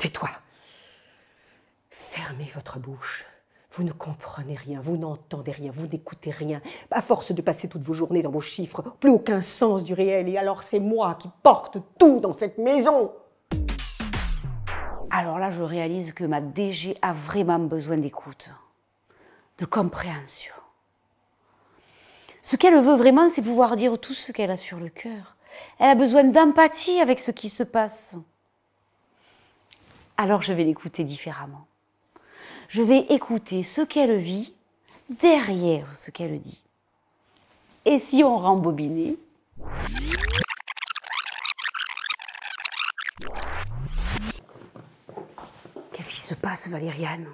Tais-toi. Fermez votre bouche. Vous ne comprenez rien, vous n'entendez rien, vous n'écoutez rien. À force de passer toutes vos journées dans vos chiffres, plus aucun sens du réel. Et alors c'est moi qui porte tout dans cette maison. Alors là, je réalise que ma DG a vraiment besoin d'écoute, de compréhension. Ce qu'elle veut vraiment, c'est pouvoir dire tout ce qu'elle a sur le cœur. Elle a besoin d'empathie avec ce qui se passe alors je vais l'écouter différemment. Je vais écouter ce qu'elle vit derrière ce qu'elle dit. Et si on rembobinait Qu'est-ce qui se passe, Valériane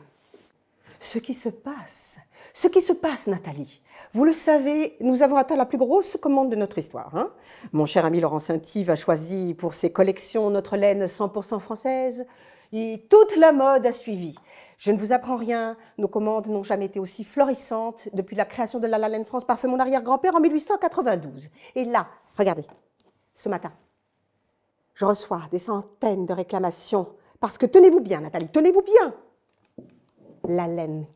Ce qui se passe, ce qui se passe, Nathalie. Vous le savez, nous avons atteint la plus grosse commande de notre histoire. Hein. Mon cher ami Laurent Saint-Yves a choisi pour ses collections notre laine 100% française, et toute la mode a suivi. Je ne vous apprends rien, nos commandes n'ont jamais été aussi florissantes depuis la création de la Laine France par mon arrière-grand-père en 1892. Et là, regardez, ce matin, je reçois des centaines de réclamations parce que tenez-vous bien, Nathalie, tenez-vous bien, la laine